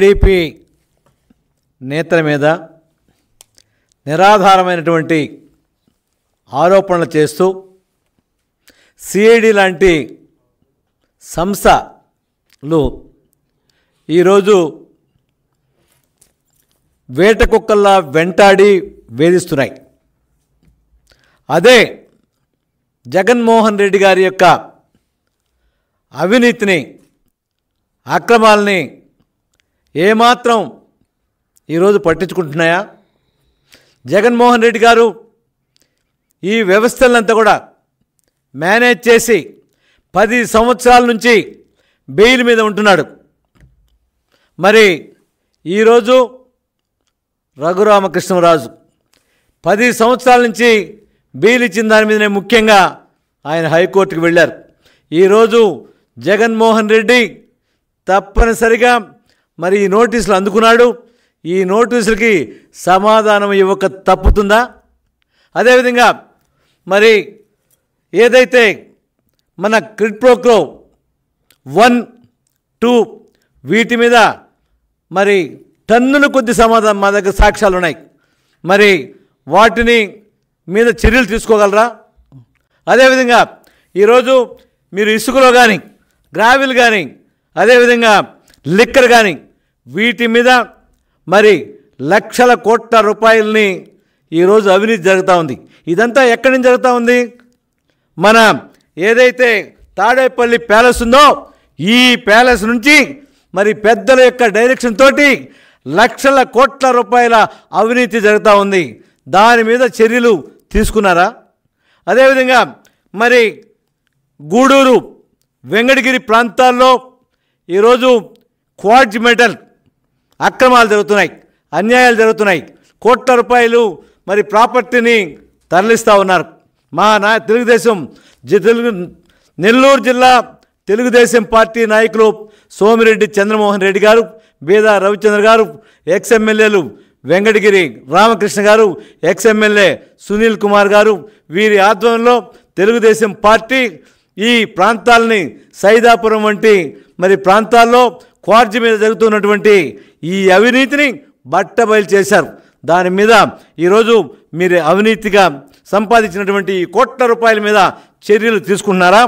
TDP నేతల మీద నిరాధారమైనటువంటి ఆరోపణలు చేస్తూ సిఐడి లాంటి సంస్థలు ఈరోజు వేట కుక్కల్లా వెంటాడి వేధిస్తున్నాయి అదే జగన్మోహన్ రెడ్డి గారి యొక్క అవినీతిని అక్రమాలని ఏమాత్రం ఈరోజు పట్టించుకుంటున్నాయా జగన్మోహన్ రెడ్డి గారు ఈ వ్యవస్థలంతా కూడా మేనేజ్ చేసి పది సంవత్సరాల నుంచి బెయిల్ మీద ఉంటున్నాడు మరి ఈరోజు రఘురామకృష్ణరాజు పది సంవత్సరాల నుంచి బెయిల్ ఇచ్చిన దాని మీదనే ముఖ్యంగా ఆయన హైకోర్టుకు వెళ్ళారు ఈరోజు జగన్మోహన్ రెడ్డి తప్పనిసరిగా మరి ఈ నోటీసులు అందుకున్నాడు ఈ నోటీసులకి సమాధానం ఇవ్వక తప్పుతుందా అదేవిధంగా మరి ఏదైతే మన క్రిడ్ప్రోక్రో వన్ టూ వీటి మీద మరి టన్నులు కొద్ది సమాధానం మా దగ్గర సాక్ష్యాలు ఉన్నాయి మరి వాటిని మీద చర్యలు తీసుకోగలరా అదేవిధంగా ఈరోజు మీరు ఇసుకలో కానీ గ్రావిల్ కానీ అదేవిధంగా లిక్కర్ కానీ వీటి మీద మరి లక్షల కోట్ల రూపాయల్ని ఈరోజు అవినీతి జరుగుతూ ఉంది ఇదంతా ఎక్కడి నుంచి జరుగుతూ ఉంది మన ఏదైతే తాడేపల్లి ప్యాలెస్ ఉందో ఈ ప్యాలెస్ నుంచి మరి పెద్దల యొక్క డైరెక్షన్ తోటి లక్షల కోట్ల రూపాయల అవినీతి జరుగుతూ ఉంది దాని మీద చర్యలు తీసుకున్నారా అదేవిధంగా మరి గూడూరు వెంకటగిరి ప్రాంతాల్లో ఈరోజు క్వాడ్జ్ మెటల్ అక్రమాలు జరుగుతున్నాయి అన్యాయాలు జరుగుతున్నాయి కోట్ల రూపాయలు మరి ప్రాపర్టీని తరలిస్తూ ఉన్నారు మా నా తెలుగుదేశం తెలుగు నెల్లూరు జిల్లా తెలుగుదేశం పార్టీ నాయకులు సోమిరెడ్డి చంద్రమోహన్ రెడ్డి గారు బీదా రవిచంద్ర గారు ఎక్స్ఎమ్మెల్యేలు వెంకటగిరి రామకృష్ణ గారు ఎక్స్ఎమ్మెల్యే సునీల్ కుమార్ గారు వీరి ఆధ్వర్యంలో తెలుగుదేశం పార్టీ ఈ ప్రాంతాలని సైదాపురం వంటి మరి ప్రాంతాల్లో క్వార్జ్ మీద జరుగుతున్నటువంటి ఈ అవినీతిని బట్టబయలు చేశారు దాని మీద ఈరోజు మీరు అవినీతిగా సంపాదించినటువంటి కోట్ల రూపాయల మీద చర్యలు తీసుకున్నారా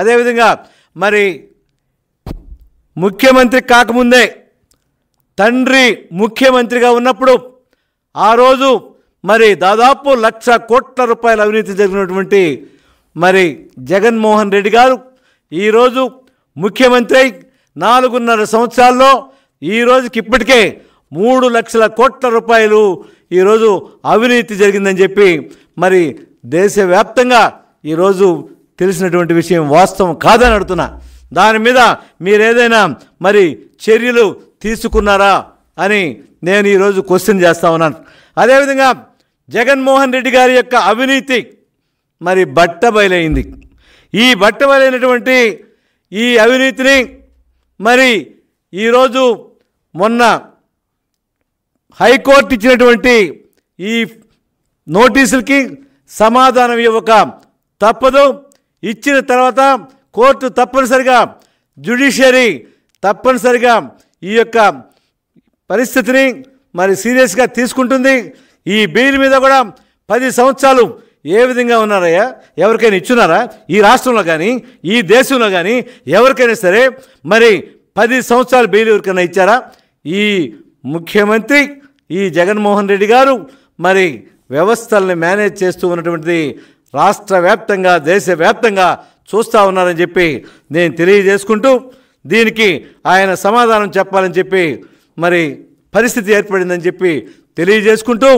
అదేవిధంగా మరి ముఖ్యమంత్రి కాకముందే తండ్రి ముఖ్యమంత్రిగా ఉన్నప్పుడు ఆ రోజు మరి దాదాపు లక్ష కోట్ల రూపాయల అవినీతి జరిగినటువంటి మరి జగన్మోహన్ రెడ్డి గారు ఈరోజు ముఖ్యమంత్రి నాలుగున్నర సంవత్సరాల్లో ఈ రోజుకి ఇప్పటికే మూడు లక్షల కోట్ల రూపాయలు ఈరోజు అవినీతి జరిగిందని చెప్పి మరి దేశవ్యాప్తంగా ఈరోజు తెలిసినటువంటి విషయం వాస్తవం కాదని అడుగుతున్నా దాని మీద మీరేదైనా మరి చర్యలు తీసుకున్నారా అని నేను ఈరోజు క్వశ్చన్ చేస్తా ఉన్నాను అదేవిధంగా జగన్మోహన్ రెడ్డి గారి యొక్క అవినీతి మరి బట్ట బయలైంది ఈ బట్ట బయలైనటువంటి ఈ అవినీతిని మరి ఈరోజు మొన్న హైకోర్టు ఇచ్చినటువంటి ఈ నోటీసులకి సమాధానం ఇవ్వక తప్పదు ఇచ్చిన తర్వాత కోర్టు తప్పనిసరిగా జ్యుడిషియరీ తప్పనిసరిగా ఈ యొక్క పరిస్థితిని మరి సీరియస్గా తీసుకుంటుంది ఈ బిల్ మీద కూడా పది సంవత్సరాలు ఏ విధంగా ఉన్నారయ్యా ఎవరికైనా ఇచ్చున్నారా ఈ రాష్ట్రంలో కానీ ఈ దేశంలో కానీ ఎవరికైనా సరే మరి పది సంవత్సరాలు బెయిల్ ఎవరికైనా ఇచ్చారా ఈ ముఖ్యమంత్రి ఈ జగన్మోహన్ రెడ్డి గారు మరి వ్యవస్థల్ని మేనేజ్ చేస్తూ ఉన్నటువంటిది రాష్ట్ర వ్యాప్తంగా దేశవ్యాప్తంగా చూస్తూ ఉన్నారని చెప్పి నేను తెలియజేసుకుంటూ దీనికి ఆయన సమాధానం చెప్పాలని చెప్పి మరి పరిస్థితి ఏర్పడిందని చెప్పి తెలియజేసుకుంటూ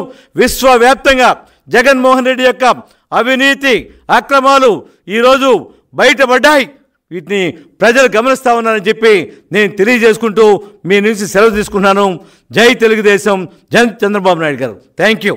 విశ్వవ్యాప్తంగా జగన్మోహన్ రెడ్డి యొక్క అవినీతి అక్రమాలు ఈరోజు బయటపడ్డాయి వీటిని ప్రజలు గమనిస్తా ఉన్నారని చెప్పి నేను తెలియజేసుకుంటూ మీ నుంచి సెలవు తీసుకున్నాను జై తెలుగుదేశం జన్ చంద్రబాబు నాయుడు గారు థ్యాంక్ యూ